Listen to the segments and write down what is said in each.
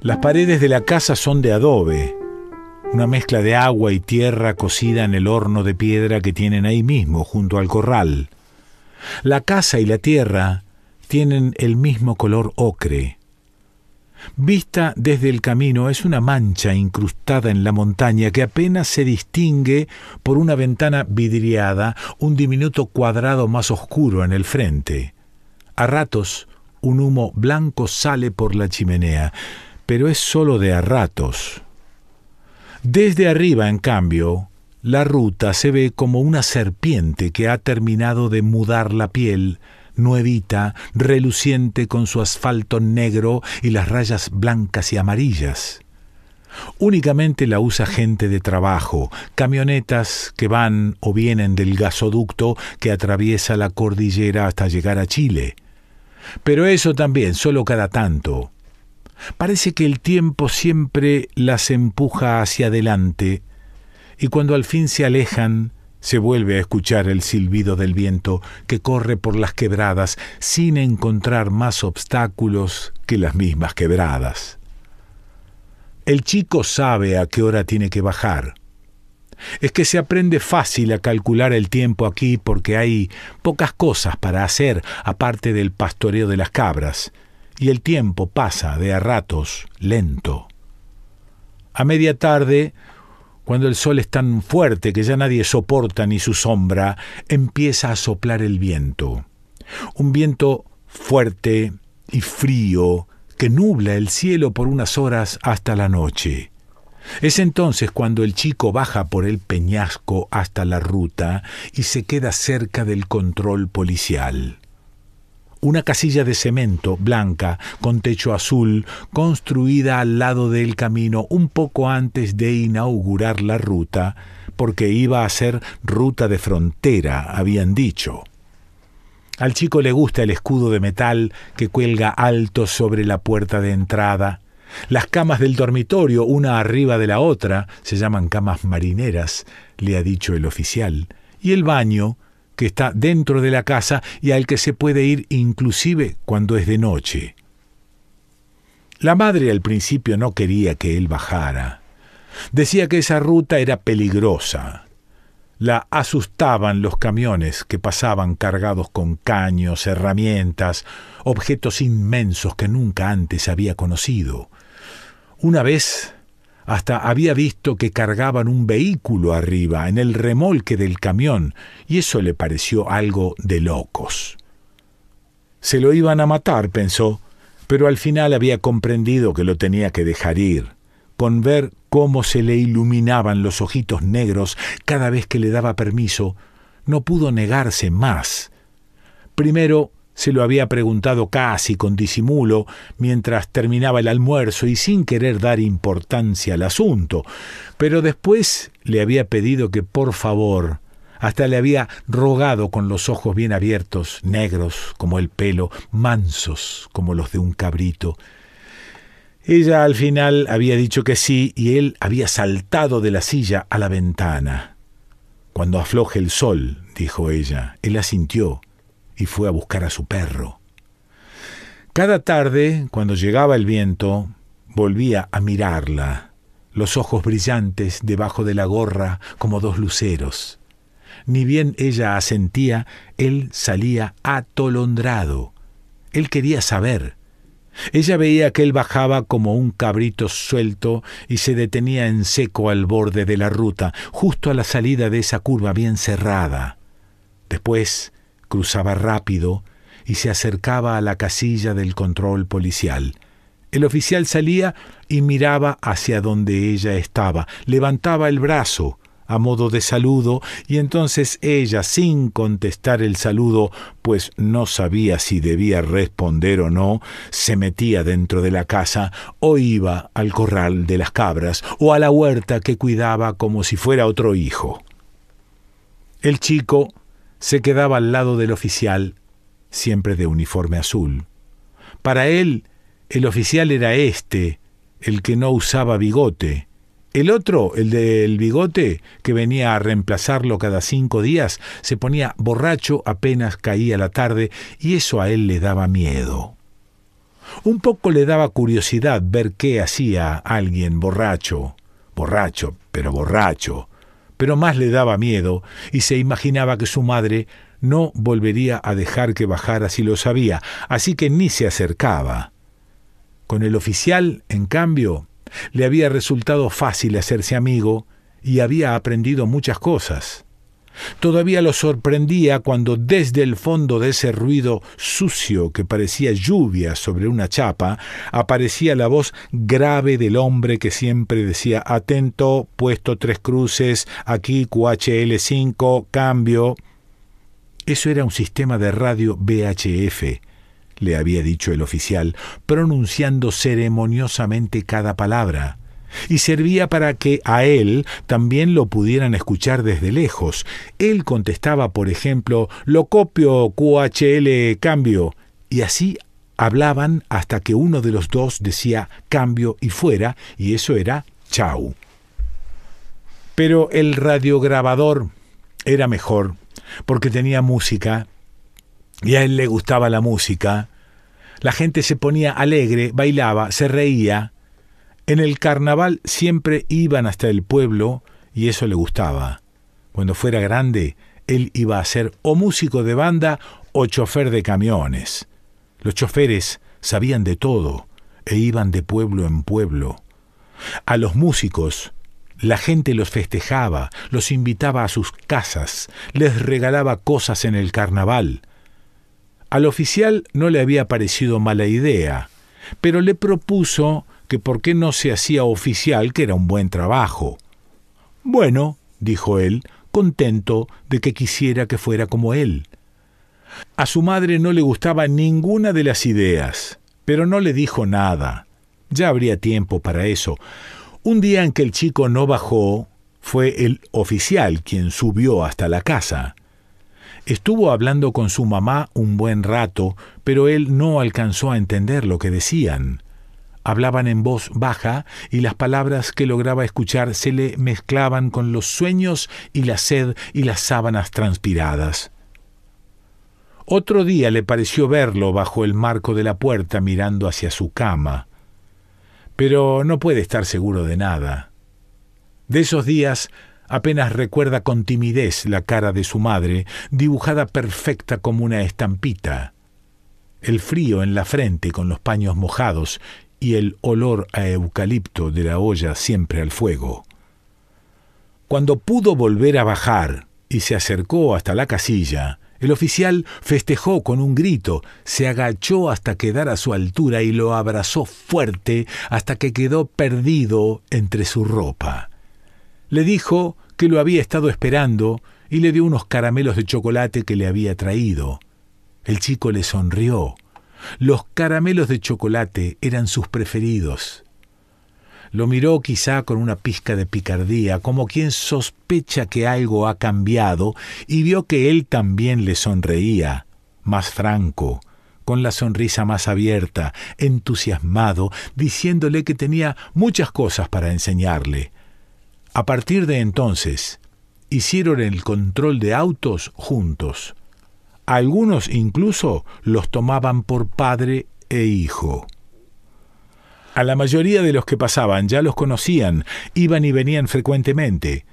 Las paredes de la casa son de adobe, una mezcla de agua y tierra cocida en el horno de piedra que tienen ahí mismo, junto al corral. La casa y la tierra tienen el mismo color ocre. Vista desde el camino es una mancha incrustada en la montaña que apenas se distingue por una ventana vidriada, un diminuto cuadrado más oscuro en el frente. A ratos un humo blanco sale por la chimenea pero es solo de a ratos. Desde arriba, en cambio, la ruta se ve como una serpiente que ha terminado de mudar la piel, nuevita, reluciente con su asfalto negro y las rayas blancas y amarillas. Únicamente la usa gente de trabajo, camionetas que van o vienen del gasoducto que atraviesa la cordillera hasta llegar a Chile. Pero eso también, solo cada tanto. Parece que el tiempo siempre las empuja hacia adelante, y cuando al fin se alejan, se vuelve a escuchar el silbido del viento que corre por las quebradas sin encontrar más obstáculos que las mismas quebradas. El chico sabe a qué hora tiene que bajar. Es que se aprende fácil a calcular el tiempo aquí porque hay pocas cosas para hacer aparte del pastoreo de las cabras y el tiempo pasa de a ratos lento. A media tarde, cuando el sol es tan fuerte que ya nadie soporta ni su sombra, empieza a soplar el viento. Un viento fuerte y frío que nubla el cielo por unas horas hasta la noche. Es entonces cuando el chico baja por el peñasco hasta la ruta y se queda cerca del control policial una casilla de cemento blanca, con techo azul, construida al lado del camino un poco antes de inaugurar la ruta, porque iba a ser ruta de frontera, habían dicho. Al chico le gusta el escudo de metal que cuelga alto sobre la puerta de entrada. Las camas del dormitorio, una arriba de la otra, se llaman camas marineras, le ha dicho el oficial, y el baño, que está dentro de la casa y al que se puede ir inclusive cuando es de noche. La madre al principio no quería que él bajara. Decía que esa ruta era peligrosa. La asustaban los camiones que pasaban cargados con caños, herramientas, objetos inmensos que nunca antes había conocido. Una vez hasta había visto que cargaban un vehículo arriba, en el remolque del camión, y eso le pareció algo de locos. Se lo iban a matar, pensó, pero al final había comprendido que lo tenía que dejar ir, con ver cómo se le iluminaban los ojitos negros cada vez que le daba permiso, no pudo negarse más. Primero se lo había preguntado casi con disimulo mientras terminaba el almuerzo y sin querer dar importancia al asunto, pero después le había pedido que por favor hasta le había rogado con los ojos bien abiertos, negros como el pelo, mansos como los de un cabrito. Ella al final había dicho que sí y él había saltado de la silla a la ventana. Cuando afloje el sol, dijo ella, él asintió y fue a buscar a su perro. Cada tarde, cuando llegaba el viento, volvía a mirarla, los ojos brillantes debajo de la gorra como dos luceros. Ni bien ella asentía, él salía atolondrado. Él quería saber. Ella veía que él bajaba como un cabrito suelto y se detenía en seco al borde de la ruta, justo a la salida de esa curva bien cerrada. Después Cruzaba rápido y se acercaba a la casilla del control policial. El oficial salía y miraba hacia donde ella estaba, levantaba el brazo a modo de saludo, y entonces ella, sin contestar el saludo, pues no sabía si debía responder o no, se metía dentro de la casa o iba al corral de las cabras o a la huerta que cuidaba como si fuera otro hijo. El chico se quedaba al lado del oficial, siempre de uniforme azul. Para él, el oficial era este, el que no usaba bigote. El otro, el del bigote, que venía a reemplazarlo cada cinco días, se ponía borracho apenas caía la tarde y eso a él le daba miedo. Un poco le daba curiosidad ver qué hacía alguien borracho, borracho, pero borracho, pero más le daba miedo y se imaginaba que su madre no volvería a dejar que bajara si lo sabía, así que ni se acercaba. Con el oficial, en cambio, le había resultado fácil hacerse amigo y había aprendido muchas cosas. Todavía lo sorprendía cuando desde el fondo de ese ruido sucio que parecía lluvia sobre una chapa, aparecía la voz grave del hombre que siempre decía atento, puesto tres cruces, aquí QHL5, cambio. Eso era un sistema de radio VHF le había dicho el oficial, pronunciando ceremoniosamente cada palabra y servía para que a él también lo pudieran escuchar desde lejos. Él contestaba, por ejemplo, lo copio QHL cambio, y así hablaban hasta que uno de los dos decía cambio y fuera, y eso era chau. Pero el radiograbador era mejor, porque tenía música, y a él le gustaba la música. La gente se ponía alegre, bailaba, se reía, en el carnaval siempre iban hasta el pueblo y eso le gustaba. Cuando fuera grande, él iba a ser o músico de banda o chofer de camiones. Los choferes sabían de todo e iban de pueblo en pueblo. A los músicos, la gente los festejaba, los invitaba a sus casas, les regalaba cosas en el carnaval. Al oficial no le había parecido mala idea, pero le propuso que por qué no se hacía oficial que era un buen trabajo. Bueno, dijo él, contento de que quisiera que fuera como él. A su madre no le gustaba ninguna de las ideas, pero no le dijo nada. Ya habría tiempo para eso. Un día en que el chico no bajó, fue el oficial quien subió hasta la casa. Estuvo hablando con su mamá un buen rato, pero él no alcanzó a entender lo que decían. Hablaban en voz baja y las palabras que lograba escuchar se le mezclaban con los sueños y la sed y las sábanas transpiradas. Otro día le pareció verlo bajo el marco de la puerta mirando hacia su cama. Pero no puede estar seguro de nada. De esos días apenas recuerda con timidez la cara de su madre, dibujada perfecta como una estampita. El frío en la frente con los paños mojados y el olor a eucalipto de la olla siempre al fuego. Cuando pudo volver a bajar y se acercó hasta la casilla, el oficial festejó con un grito, se agachó hasta quedar a su altura y lo abrazó fuerte hasta que quedó perdido entre su ropa. Le dijo que lo había estado esperando y le dio unos caramelos de chocolate que le había traído. El chico le sonrió los caramelos de chocolate eran sus preferidos. Lo miró quizá con una pizca de picardía, como quien sospecha que algo ha cambiado, y vio que él también le sonreía, más franco, con la sonrisa más abierta, entusiasmado, diciéndole que tenía muchas cosas para enseñarle. A partir de entonces, hicieron el control de autos juntos. Algunos incluso los tomaban por padre e hijo. A la mayoría de los que pasaban ya los conocían, iban y venían frecuentemente.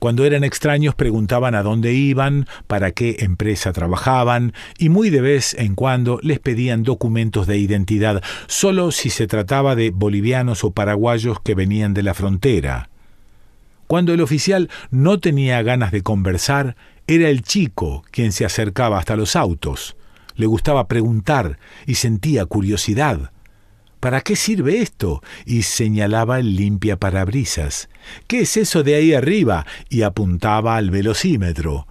Cuando eran extraños preguntaban a dónde iban, para qué empresa trabajaban y muy de vez en cuando les pedían documentos de identidad, solo si se trataba de bolivianos o paraguayos que venían de la frontera. Cuando el oficial no tenía ganas de conversar, era el chico quien se acercaba hasta los autos. Le gustaba preguntar y sentía curiosidad. ¿Para qué sirve esto? y señalaba el limpia parabrisas. ¿Qué es eso de ahí arriba? y apuntaba al velocímetro.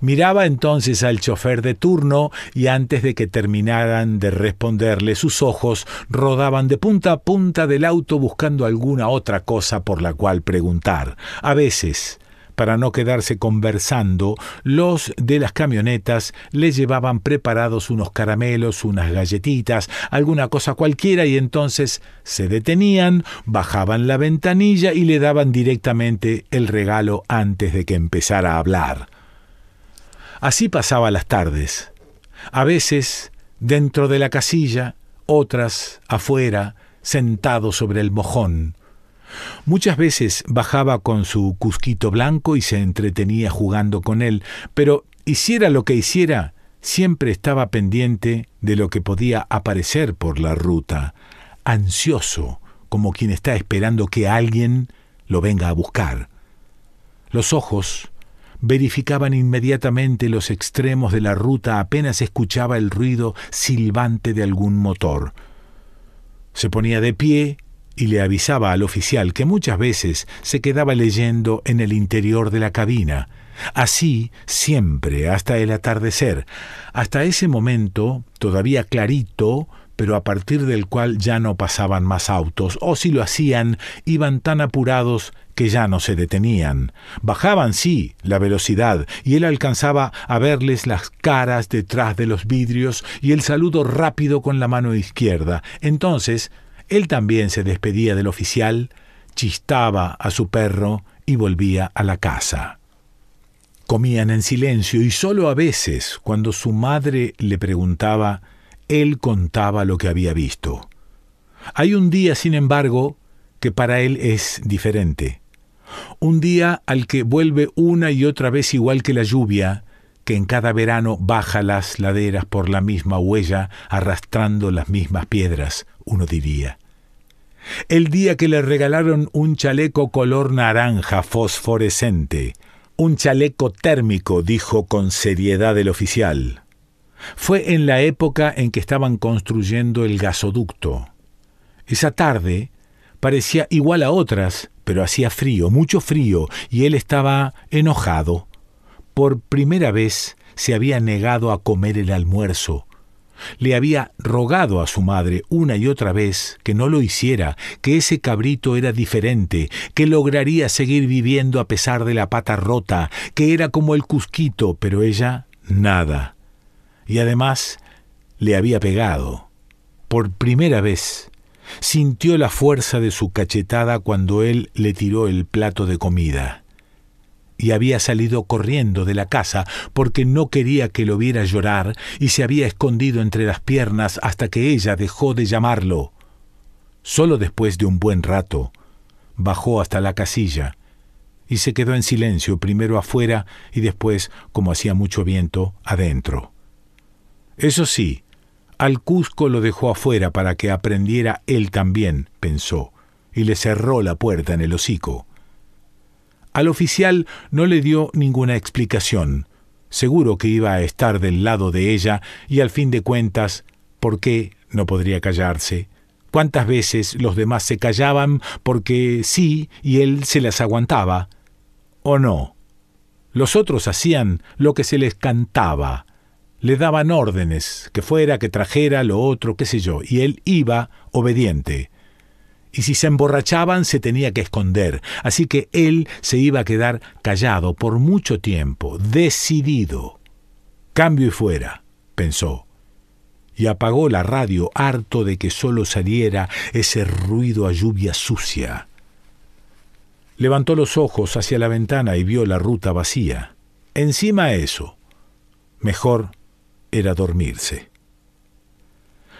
Miraba entonces al chofer de turno y antes de que terminaran de responderle sus ojos rodaban de punta a punta del auto buscando alguna otra cosa por la cual preguntar. A veces, para no quedarse conversando, los de las camionetas le llevaban preparados unos caramelos, unas galletitas, alguna cosa cualquiera y entonces se detenían, bajaban la ventanilla y le daban directamente el regalo antes de que empezara a hablar. Así pasaba las tardes. A veces dentro de la casilla, otras afuera, sentado sobre el mojón. Muchas veces bajaba con su cusquito blanco y se entretenía jugando con él, pero hiciera lo que hiciera, siempre estaba pendiente de lo que podía aparecer por la ruta, ansioso como quien está esperando que alguien lo venga a buscar. Los ojos, verificaban inmediatamente los extremos de la ruta apenas escuchaba el ruido silbante de algún motor. Se ponía de pie y le avisaba al oficial que muchas veces se quedaba leyendo en el interior de la cabina. Así siempre, hasta el atardecer, hasta ese momento, todavía clarito, pero a partir del cual ya no pasaban más autos, o si lo hacían, iban tan apurados que ya no se detenían. Bajaban, sí, la velocidad, y él alcanzaba a verles las caras detrás de los vidrios y el saludo rápido con la mano izquierda. Entonces, él también se despedía del oficial, chistaba a su perro y volvía a la casa. Comían en silencio y solo a veces, cuando su madre le preguntaba él contaba lo que había visto. Hay un día, sin embargo, que para él es diferente. Un día al que vuelve una y otra vez igual que la lluvia, que en cada verano baja las laderas por la misma huella, arrastrando las mismas piedras, uno diría. El día que le regalaron un chaleco color naranja fosforescente, un chaleco térmico, dijo con seriedad el oficial. Fue en la época en que estaban construyendo el gasoducto. Esa tarde parecía igual a otras, pero hacía frío, mucho frío, y él estaba enojado. Por primera vez se había negado a comer el almuerzo. Le había rogado a su madre una y otra vez que no lo hiciera, que ese cabrito era diferente, que lograría seguir viviendo a pesar de la pata rota, que era como el cusquito, pero ella nada. Y además le había pegado. Por primera vez sintió la fuerza de su cachetada cuando él le tiró el plato de comida. Y había salido corriendo de la casa porque no quería que lo viera llorar y se había escondido entre las piernas hasta que ella dejó de llamarlo. Solo después de un buen rato, bajó hasta la casilla y se quedó en silencio, primero afuera y después, como hacía mucho viento, adentro. Eso sí, al Cusco lo dejó afuera para que aprendiera él también, pensó, y le cerró la puerta en el hocico. Al oficial no le dio ninguna explicación. Seguro que iba a estar del lado de ella y al fin de cuentas, ¿por qué no podría callarse? ¿Cuántas veces los demás se callaban porque sí y él se las aguantaba? ¿O no? Los otros hacían lo que se les cantaba le daban órdenes, que fuera, que trajera, lo otro, qué sé yo, y él iba obediente. Y si se emborrachaban se tenía que esconder, así que él se iba a quedar callado por mucho tiempo, decidido. Cambio y fuera, pensó. Y apagó la radio harto de que solo saliera ese ruido a lluvia sucia. Levantó los ojos hacia la ventana y vio la ruta vacía. Encima eso. Mejor era dormirse.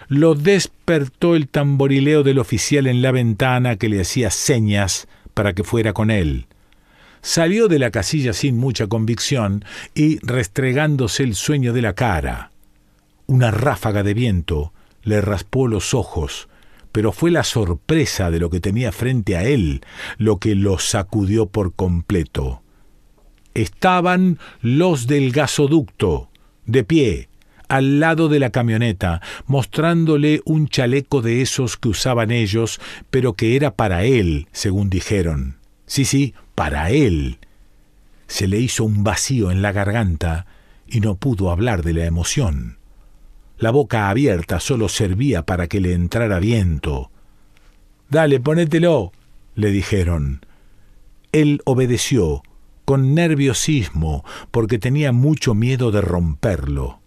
Lo despertó el tamborileo del oficial en la ventana que le hacía señas para que fuera con él. Salió de la casilla sin mucha convicción y restregándose el sueño de la cara. Una ráfaga de viento le raspó los ojos, pero fue la sorpresa de lo que tenía frente a él lo que lo sacudió por completo. Estaban los del gasoducto, de pie, al lado de la camioneta, mostrándole un chaleco de esos que usaban ellos, pero que era para él, según dijeron. Sí, sí, para él. Se le hizo un vacío en la garganta y no pudo hablar de la emoción. La boca abierta solo servía para que le entrara viento. Dale, ponételo, le dijeron. Él obedeció, con nerviosismo, porque tenía mucho miedo de romperlo.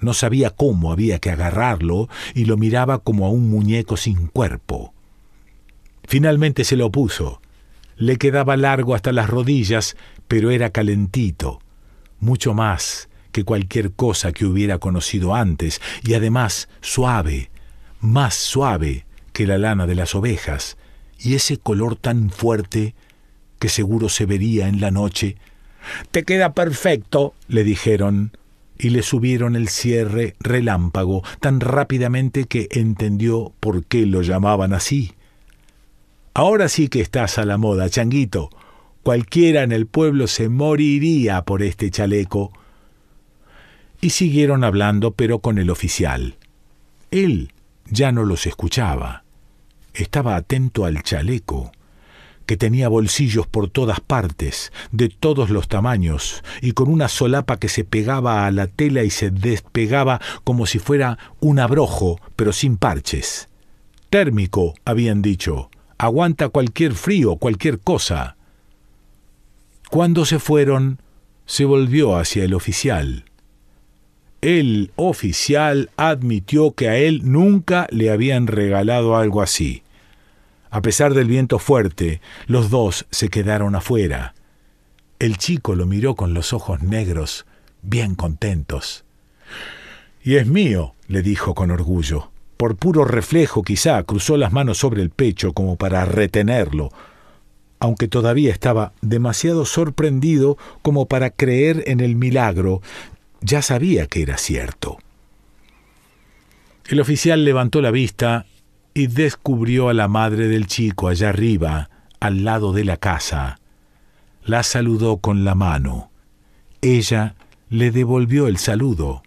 No sabía cómo había que agarrarlo y lo miraba como a un muñeco sin cuerpo. Finalmente se lo puso. Le quedaba largo hasta las rodillas, pero era calentito, mucho más que cualquier cosa que hubiera conocido antes, y además suave, más suave que la lana de las ovejas, y ese color tan fuerte que seguro se vería en la noche. Te queda perfecto, le dijeron y le subieron el cierre relámpago tan rápidamente que entendió por qué lo llamaban así. Ahora sí que estás a la moda, changuito. Cualquiera en el pueblo se moriría por este chaleco. Y siguieron hablando, pero con el oficial. Él ya no los escuchaba. Estaba atento al chaleco que tenía bolsillos por todas partes, de todos los tamaños, y con una solapa que se pegaba a la tela y se despegaba como si fuera un abrojo, pero sin parches. Térmico, habían dicho, aguanta cualquier frío, cualquier cosa. Cuando se fueron, se volvió hacia el oficial. El oficial admitió que a él nunca le habían regalado algo así. A pesar del viento fuerte, los dos se quedaron afuera. El chico lo miró con los ojos negros, bien contentos. Y es mío, le dijo con orgullo. Por puro reflejo quizá cruzó las manos sobre el pecho como para retenerlo, aunque todavía estaba demasiado sorprendido como para creer en el milagro, ya sabía que era cierto. El oficial levantó la vista y descubrió a la madre del chico allá arriba, al lado de la casa. La saludó con la mano. Ella le devolvió el saludo.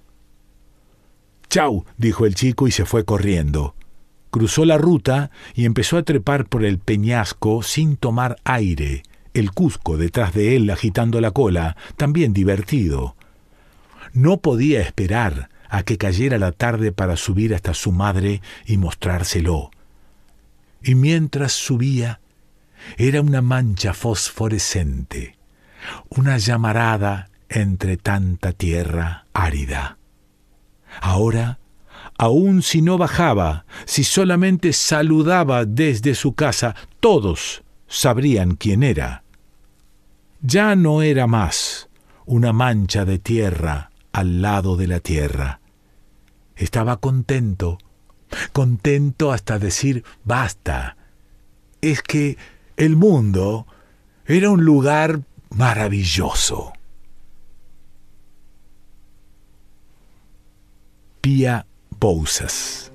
Chau, dijo el chico y se fue corriendo. Cruzó la ruta y empezó a trepar por el peñasco sin tomar aire, el Cusco detrás de él agitando la cola, también divertido. No podía esperar a que cayera la tarde para subir hasta su madre y mostrárselo. Y mientras subía, era una mancha fosforescente, una llamarada entre tanta tierra árida. Ahora, aun si no bajaba, si solamente saludaba desde su casa, todos sabrían quién era. Ya no era más una mancha de tierra al lado de la tierra. Estaba contento, contento hasta decir basta. Es que el mundo era un lugar maravilloso. Pia Bousas.